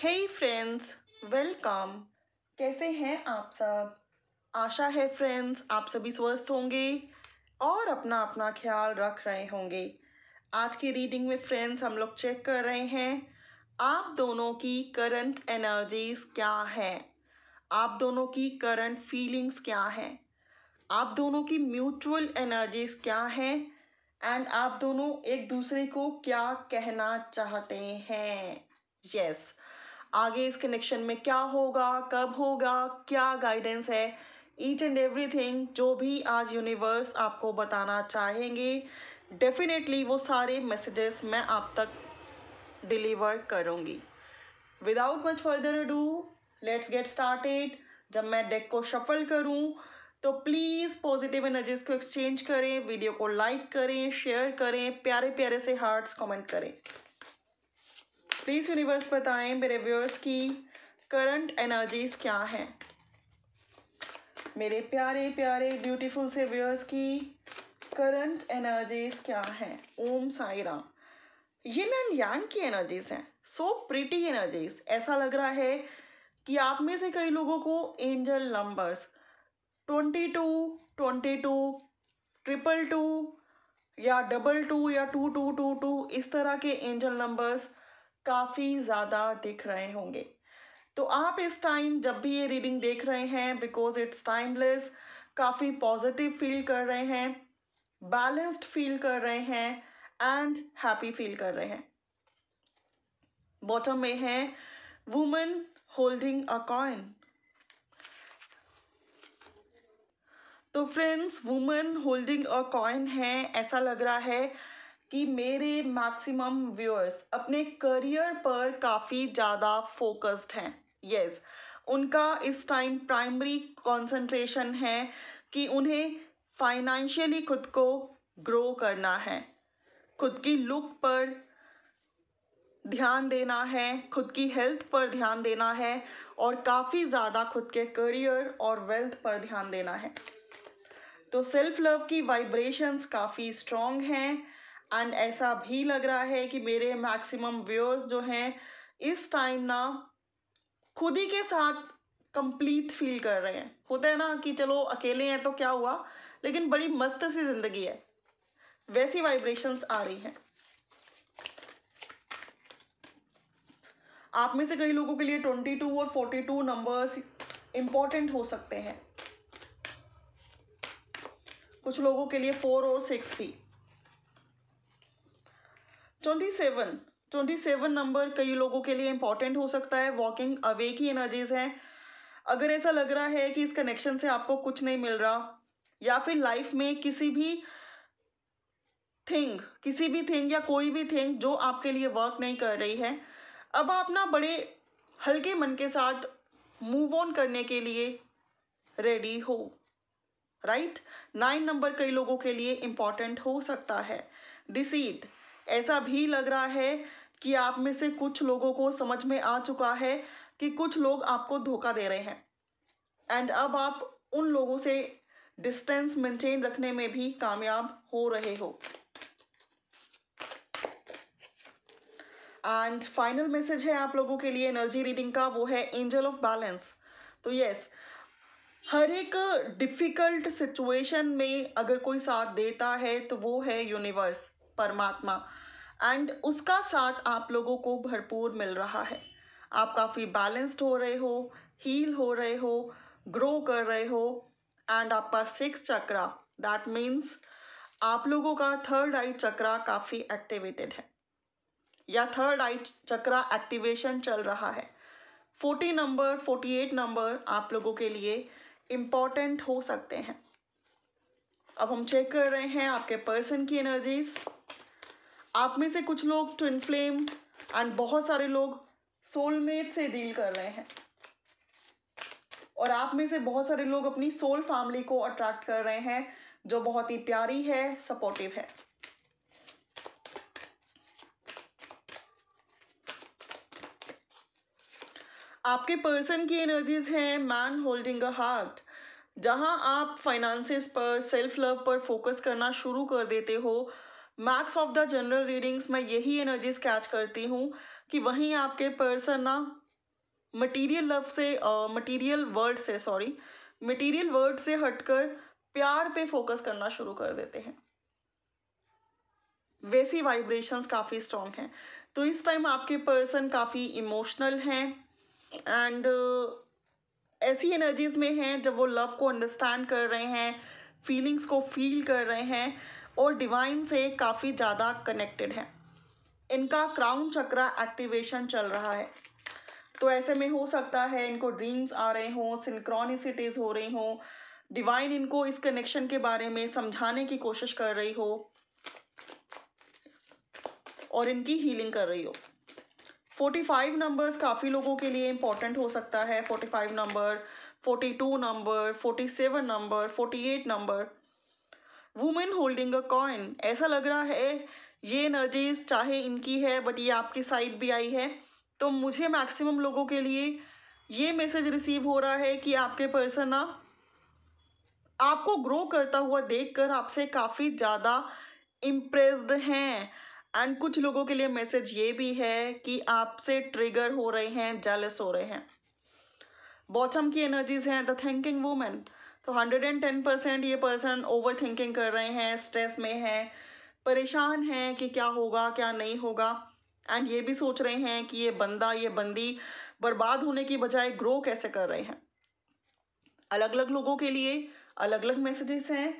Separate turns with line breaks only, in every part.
हे friends welcome कैसे हैं आप सब आशा है फ्रेंड्स आप सभी स्वस्थ होंगे और अपना अपना ख्याल रख रहे होंगे आज की रीडिंग में फ्रेंड्स हम लोग चेक कर रहे हैं आप दोनों की करंट एनर्जीज क्या हैं आप दोनों की करंट फीलिंग्स क्या हैं आप दोनों की म्यूचुअल एनर्जीज क्या हैं एंड आप दोनों एक दूसरे को क्या कहना चाहते हैं यस yes. आगे इस कनेक्शन में क्या होगा कब होगा क्या गाइडेंस है ईच एंड एवरीथिंग जो भी आज यूनिवर्स आपको बताना चाहेंगे डेफिनेटली वो सारे मैसेजेस मैं आप तक डिलीवर करूँगी without much further ado let's get started जब मैं डेक को शफल करूँ तो प्लीज़ पॉजिटिव एनर्जीज को एक्सचेंज करें वीडियो को लाइक करें शेयर करें प्यारे प्यारे से हार्ट्स कमेंट करें प्लीज़ यूनिवर्स बताएं मेरे व्यूअर्स की करंट एनर्जीज क्या हैं मेरे प्यारे प्यारे ब्यूटीफुल से व्यूअर्स की करंट एनर्जीज क्या हैं Om Sai Ram yin and yang की एनर्जीज हैं सो प्रिटी एनर्जीज ऐसा लग रहा है कि आप में से कई लोगों को angel numbers twenty two twenty two triple two या डबल टू या टू टू टू टू इस तरह के एंजल नंबर्स काफ़ी ज़्यादा दिख रहे होंगे तो आप इस टाइम जब भी ये रीडिंग देख रहे हैं बिकॉज इट्स टाइमलेस काफ़ी पॉजिटिव फील कर रहे हैं बैलेंस्ड फील कर रहे हैं एंड हैप्पी फील कर रहे हैं बॉटम में है वुमेन होल्डिंग अ कॉइन तो friends women holding a coin है ऐसा लग रहा है कि मेरे मैक्सिमम व्यूअर्स अपने करियर पर काफ़ी ज़्यादा फोकस्ड हैं यस yes, उनका इस टाइम प्राइमरी कंसंट्रेशन है कि उन्हें फाइनेंशियली खुद को ग्रो करना है खुद की लुक पर ध्यान देना है खुद की हेल्थ पर ध्यान देना है और काफ़ी ज़्यादा खुद के करियर और वेल्थ पर ध्यान देना है तो सेल्फ लव की वाइब्रेशंस काफ़ी स्ट्रॉन्ग हैं एंड ऐसा भी लग रहा है कि मेरे मैक्सिमम व्यूअर्स जो हैं इस टाइम ना खुद ही के साथ कंप्लीट फील कर रहे हैं होता है ना कि चलो अकेले हैं तो क्या हुआ लेकिन बड़ी मस्त सी ज़िंदगी है वैसी वाइब्रेशंस आ रही हैं आप में से कई लोगों के लिए ट्वेंटी टू और फोर्टी टू नंबर्स इंपॉर्टेंट हो सकते हैं कुछ लोगों के लिए फोर और सिक्स भी twenty seven twenty seven number कई लोगों के लिए इंपॉर्टेंट हो सकता है वॉकिंग अवे की एनर्जीज हैं अगर ऐसा लग रहा है कि इस कनेक्शन से आपको कुछ नहीं मिल रहा या फिर लाइफ में किसी भी थिंग किसी भी थिंग या कोई भी थिंग जो आपके लिए वर्क नहीं कर रही है अब आप ना बड़े हल्के मन के साथ मूव ऑन करने के लिए रेडी हो राइट नाइन नंबर कई लोगों के लिए इंपॉर्टेंट हो सकता है डिसीड ऐसा भी लग रहा है कि आप में से कुछ लोगों को समझ में आ चुका है कि कुछ लोग आपको धोखा दे रहे हैं एंड अब आप उन लोगों से डिस्टेंस मेंटेन रखने में भी कामयाब हो रहे हो एंड फाइनल मैसेज है आप लोगों के लिए एनर्जी रीडिंग का वो है एंजल ऑफ बैलेंस तो यस हर एक डिफ़िकल्ट सिचुएशन में अगर कोई साथ देता है तो वो है यूनिवर्स परमात्मा एंड उसका साथ आप लोगों को भरपूर मिल रहा है आप काफ़ी बैलेंस्ड हो रहे हो हील हो रहे हो ग्रो कर रहे हो एंड आपका सिक्स चक्रा दैट मीन्स आप लोगों का थर्ड आई चक्रा काफ़ी एक्टिवेटेड है या थर्ड आई चक्रा एक्टिवेशन चल रहा है forty number forty eight number आप लोगों के लिए इम्पॉर्टेंट हो सकते हैं अब हम चेक कर रहे हैं आपके पर्सन की एनर्जीज आप में से कुछ लोग ट्विन फ्लेम एंड बहुत सारे लोग सोलमेट से डील कर रहे हैं और आप में से बहुत सारे लोग अपनी सोल फैमिली को अट्रैक्ट कर रहे हैं जो बहुत ही प्यारी है सपोर्टिव है आपके पर्सन की एनर्जीज हैं मैन होल्डिंग अ हार्ट जहां आप फाइनेंसेस पर सेल्फ लव पर फोकस करना शुरू कर देते हो max of the general readings मैं यही एनर्जीज कैच करती हूँ कि वहीं आपके पर्सन ना मटीरियल लव से मटीरियल uh, वर्ड से सॉरी मटीरियल वर्ड से हटकर प्यार पे फोकस करना शुरू कर देते हैं वैसी वाइब्रेशंस काफ़ी स्ट्रॉन्ग हैं तो इस टाइम आपके पर्सन काफ़ी इमोशनल हैं एंड ऐसी एनर्जीज़ में हैं जब वो लव को अंडरस्टैंड कर रहे हैं फीलिंग्स को फील कर रहे हैं और डिवाइन से काफ़ी ज़्यादा कनेक्टेड हैं इनका क्राउन चक्रा एक्टिवेशन चल रहा है तो ऐसे में हो सकता है इनको ड्रीम्स आ रहे हों सिंक्रॉनिसिटीज़ हो रही हों डिवाइन इनको इस कनेक्शन के बारे में समझाने की कोशिश कर रही हो और इनकी हीलिंग कर रही हो फोर्टी फाइव नंबर्स काफ़ी लोगों के लिए इंपॉर्टेंट हो सकता है forty five number forty two number forty seven number forty eight number women holding a coin ऐसा लग रहा है ये एनर्जीज चाहे इनकी है बट ये आपकी साइड भी आई है तो मुझे मैक्सिमम लोगों के लिए ये मैसेज रिसीव हो रहा है कि आपके पर्सन ना आपको ग्रो करता हुआ देखकर आपसे काफ़ी ज़्यादा इम्प्रेस्ड हैं एंड कुछ लोगों के लिए मैसेज ये भी है कि आपसे ट्रिगर हो रहे हैं जेलस हो रहे हैं बॉटम की एनर्जीज हैं द थिंकिंग वूमेन तो हंड्रेड एंड टेन परसेंट ये पर्सन ओवर थिंकिंग कर रहे हैं स्ट्रेस में हैं परेशान हैं कि क्या होगा क्या नहीं होगा एंड ये भी सोच रहे हैं कि ये बंदा ये बंदी बर्बाद होने की बजाय ग्रो कैसे कर रहे हैं अलग अलग लोगों के लिए अलग अलग मैसेजेस हैं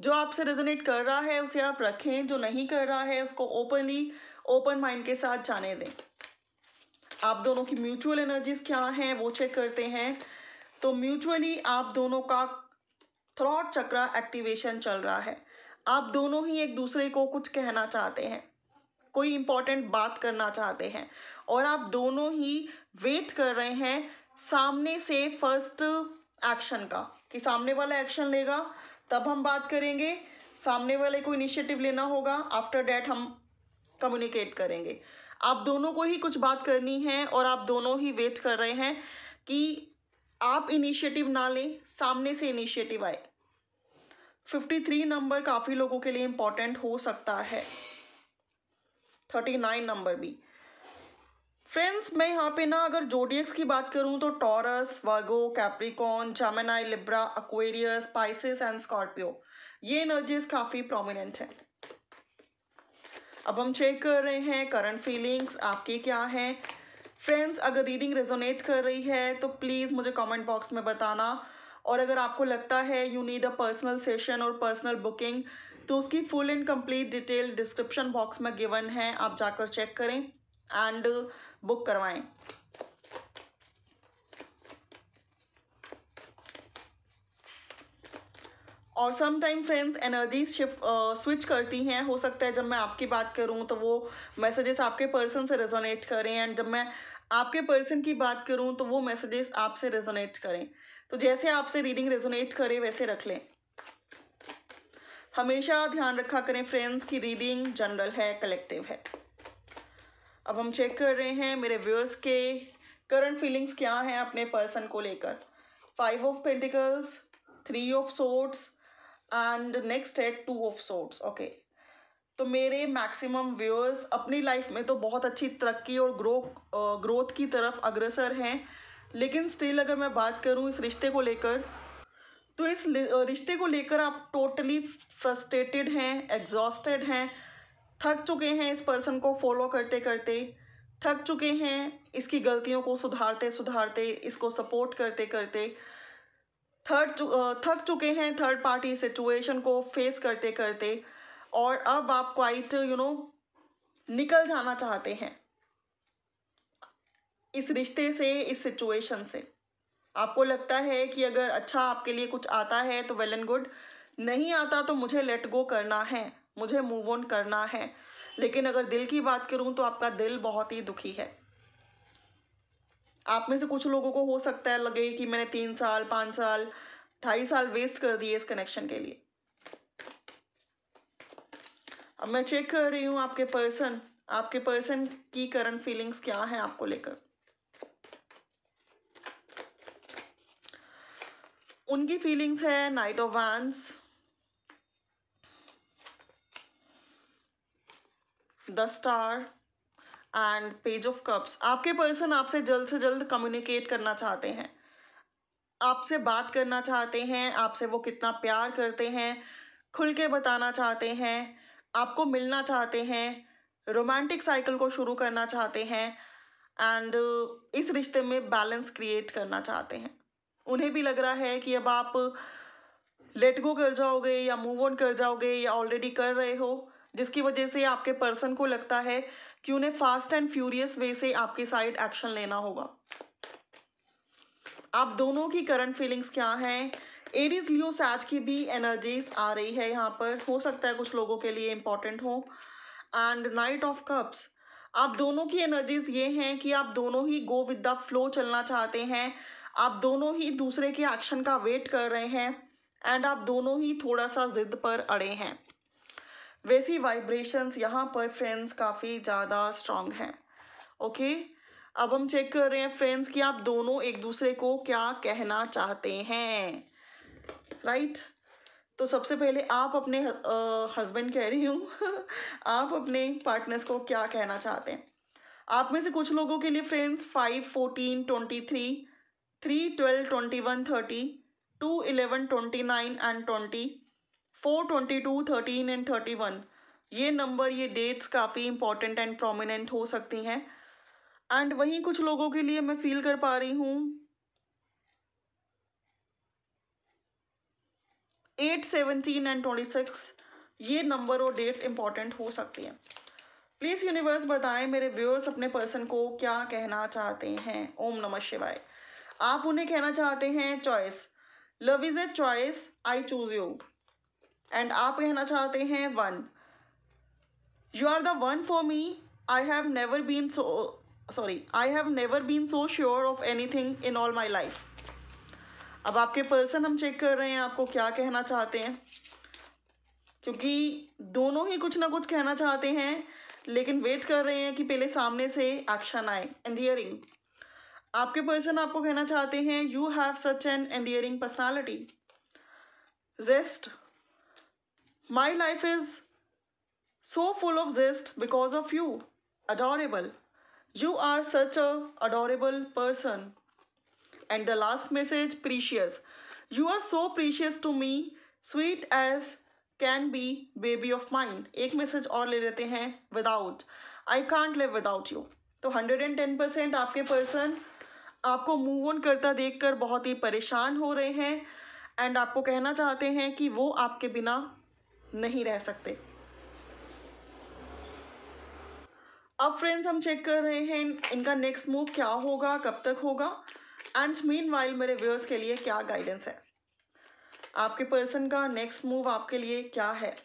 जो आपसे रेजोनेट कर रहा है उसे आप रखें जो नहीं कर रहा है उसको ओपनली ओपन माइंड के साथ जाने दें आप दोनों की म्यूचुअल एनर्जीज क्या हैं वो चेक करते हैं तो म्यूचुअली आप दोनों का थ्रॉट चक्रा एक्टिवेशन चल रहा है आप दोनों ही एक दूसरे को कुछ कहना चाहते हैं कोई इंपॉर्टेंट बात करना चाहते हैं और आप दोनों ही वेट कर रहे हैं सामने से फर्स्ट एक्शन का कि सामने वाला एक्शन लेगा तब हम बात करेंगे सामने वाले को इनिशिएटिव लेना होगा आफ्टर डैट हम कम्युनिकेट करेंगे आप दोनों को ही कुछ बात करनी है और आप दोनों ही वेट कर रहे हैं कि आप इनिशिएटिव ना लें सामने से इनिशिएटिव आए फिफ्टी थ्री नंबर काफ़ी लोगों के लिए इम्पॉर्टेंट हो सकता है थर्टी नाइन नंबर भी फ्रेंड्स मैं यहाँ पे ना अगर जोडियक्स की बात करूँ तो Taurus Virgo Capricorn Gemini Libra Aquarius Pisces and Scorpio ये एनर्जीज काफ़ी प्रोमिनेंट है अब हम चेक कर रहे हैं करंट फीलिंग्स आपकी क्या है फ्रेंड्स अगर रीडिंग रेजोनेट कर रही है तो प्लीज़ मुझे कमेंट बॉक्स में बताना और अगर आपको लगता है you need a personal session और पर्सनल बुकिंग तो उसकी full and complete detail description box में गिवन है आप जाकर चेक करें एंड बुक करवाएं और some time friends energy shift switch करती हैं हो सकता है जब मैं आपकी बात करूं तो वो मैसेजेस आपके पर्सन से रेजोनेट करें एंड जब मैं आपके पर्सन की बात करूं तो वो मैसेजेस आपसे रेजोनेट करें तो जैसे आपसे रीडिंग रेजोनेट करे वैसे रख लें हमेशा ध्यान रखा करें फ्रेंड्स की रीडिंग जनरल है कलेक्टिव है अब हम चेक कर रहे हैं मेरे व्यूअर्स के करंट फीलिंग्स क्या हैं अपने पर्सन को लेकर five of pentacles three of swords and next है टू ऑफ सोट्स ओके तो मेरे मैक्सिमम व्यूअर्स अपनी लाइफ में तो बहुत अच्छी तरक्की और ग्रो ग्रोथ की तरफ अग्रसर हैं लेकिन स्टिल अगर मैं बात करूँ इस रिश्ते को लेकर तो इस रिश्ते को लेकर आप टोटली फ्रस्ट्रेटेड हैं एग्जॉस्टेड हैं थक चुके हैं इस पर्सन को फॉलो करते करते थक चुके हैं इसकी गलतियों को सुधारते सुधारते इसको सपोर्ट करते करते थर्ड थक चुके हैं थर्ड पार्टी सिचुएशन को फेस करते करते और अब आप क्वाइट यू नो निकल जाना चाहते हैं इस रिश्ते से इस सिचुएशन से आपको लगता है कि अगर अच्छा आपके लिए कुछ आता है तो वेल एंड गुड नहीं आता तो मुझे लेट गो करना है मुझे मूव ऑन करना है लेकिन अगर दिल की बात करूं तो आपका दिल बहुत ही दुखी है आप में से कुछ लोगों को हो सकता है लगे कि मैंने तीन साल पांच साल ढाई साल वेस्ट कर दिए इस कनेक्शन के लिए अब मैं चेक कर रही हूं आपके पर्सन आपके पर्सन की करंट फीलिंग्स क्या है आपको लेकर उनकी फीलिंग्स है knight of wands the star and page of cups आपके पर्सन आपसे जल्द से जल्द कम्युनिकेट करना चाहते हैं आपसे बात करना चाहते हैं आपसे वो कितना प्यार करते हैं खुल के बताना चाहते हैं आपको मिलना चाहते हैं रोमांटिक साइकिल को शुरू करना चाहते हैं एंड uh, इस रिश्ते में बैलेंस क्रिएट करना चाहते हैं उन्हें भी लग रहा है कि अब आप लेट गो कर जाओगे या मूव ऑन कर जाओगे या ऑलरेडी कर रहे हो जिसकी वजह से आपके पर्सन को लगता है कि उन्हें फास्ट एंड फ्यूरियस वे से आपकी साइड एक्शन लेना होगा आप दोनों की करंट फीलिंग्स क्या हैं एरीज लियो सैज की भी एनर्जीज आ रही है यहाँ पर हो सकता है कुछ लोगों के लिए इम्पॉर्टेंट हो एंड नाइट ऑफ कप्स आप दोनों की एनर्जीज ये हैं कि आप दोनों ही गो विद द फ्लो चलना चाहते हैं आप दोनों ही दूसरे के एक्शन का वेट कर रहे हैं एंड आप दोनों ही थोड़ा सा जिद पर अड़े हैं वैसी वाइब्रेशंस यहाँ पर फ्रेंड्स काफ़ी ज़्यादा स्ट्रांग हैं ओके अब हम चेक कर रहे हैं फ्रेंड्स कि आप दोनों एक दूसरे को क्या कहना चाहते हैं राइट right? तो सबसे पहले आप अपने हस्बैंड कह रही हूँ आप अपने पार्टनर्स को क्या कहना चाहते हैं आप में से कुछ लोगों के लिए friends five fourteen twenty three three twelve twenty one thirty two eleven twenty nine and twenty four twenty two thirteen and thirty one ये नंबर ये डेट्स काफ़ी इंपॉर्टेंट एंड प्रोमिनेंट हो सकती हैं एंड वहीं कुछ लोगों के लिए मैं फील कर पा रही हूँ eight seventeen and twenty six ये नंबर और डेट्स इंपॉर्टेंट हो सकती हैं प्लीज़ यूनिवर्स बताएं मेरे व्यूअर्स अपने पर्सन को क्या कहना चाहते हैं ओम नमः शिवाय आप उन्हें कहना चाहते हैं choice love is a choice I choose you and आप कहना चाहते हैं one you are the one for me I have never been so sorry I have never been so sure of anything in all my life अब आपके person हम check कर रहे हैं आपको क्या कहना चाहते हैं क्योंकि दोनों ही कुछ ना कुछ कहना चाहते हैं लेकिन वेट कर रहे हैं कि पहले सामने से एक्शन आए एंडियरिंग आपके पर्सन आपको कहना चाहते हैं you have such an endearing personality just My life is so full of zest because of you. Adorable. You are such a adorable person. And the last message, precious. You are so precious to me, sweet as can be baby of mine ek message aur le lete hain without i can't live without you to 110% aapke person percent आपके person आपको move on करता देख कर बहुत ही परेशान हो रहे हैं एंड आपको कहना चाहते हैं कि वो आपके बिना नहीं रह सकते अब फ्रेंड्स हम चेक कर रहे हैं इनका नेक्स्ट मूव क्या होगा कब तक होगा एंड मीन वाइल मेरे व्यूअर्स के लिए क्या गाइडेंस है आपके पर्सन का नेक्स्ट मूव आपके लिए क्या है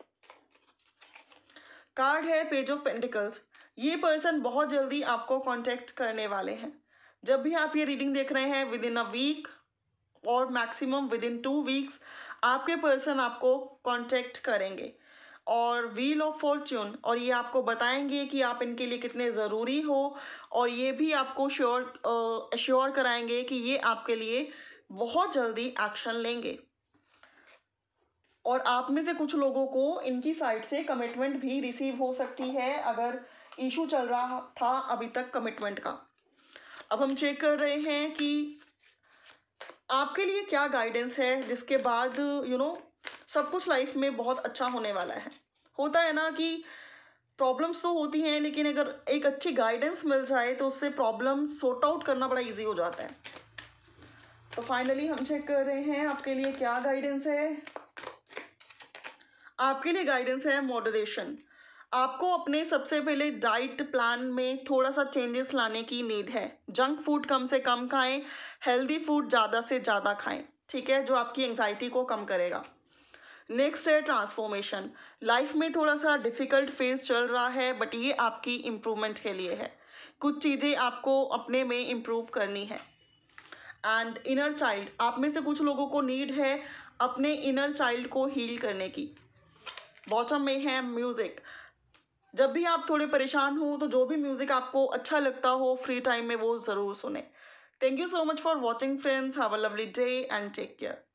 कार्ड है पेज ऑफ पेंटिकल्स ये पर्सन बहुत जल्दी आपको कांटेक्ट करने वाले हैं जब भी आप ये रीडिंग देख रहे हैं विद इन अ वीक और maximum within two weeks आपके पर्सन आपको कांटेक्ट करेंगे और व्हील ऑफ फॉर्च्यून और ये आपको बताएंगे कि आप इनके लिए कितने ज़रूरी हो और ये भी आपको श्योर श्योर कराएंगे कि ये आपके लिए बहुत जल्दी एक्शन लेंगे और आप में से कुछ लोगों को इनकी साइड से कमिटमेंट भी रिसीव हो सकती है अगर इशू चल रहा था अभी तक कमिटमेंट का अब हम चेक कर रहे हैं कि आपके लिए क्या गाइडेंस है जिसके बाद यू नो सब कुछ लाइफ में बहुत अच्छा होने वाला है होता है ना कि प्रॉब्लम्स तो होती हैं लेकिन अगर एक अच्छी गाइडेंस मिल जाए तो उससे प्रॉब्लम सॉर्ट आउट करना बड़ा इजी हो जाता है तो फाइनली हम चेक कर रहे हैं आपके लिए क्या गाइडेंस है आपके लिए गाइडेंस है मॉडरेशन आपको अपने सबसे पहले डाइट प्लान में थोड़ा सा चेंजेस लाने की नीड है जंक फूड कम से कम खाएं हेल्दी फूड ज़्यादा से ज़्यादा खाएं ठीक है जो आपकी एंग्जाइटी को कम करेगा नेक्स्ट है ट्रांसफॉर्मेशन लाइफ में थोड़ा सा डिफ़िकल्ट फेज चल रहा है बट ये आपकी इम्प्रूवमेंट के लिए है कुछ चीज़ें आपको अपने में इम्प्रूव करनी है एंड इनर चाइल्ड आप में से कुछ लोगों को नीड है अपने इनर चाइल्ड को हील करने की बॉटम में है म्यूज़िक जब भी आप थोड़े परेशान हो तो जो भी म्यूज़िक आपको अच्छा लगता हो फ्री टाइम में वो ज़रूर सुने thank you so much for watching friends have a lovely day and take care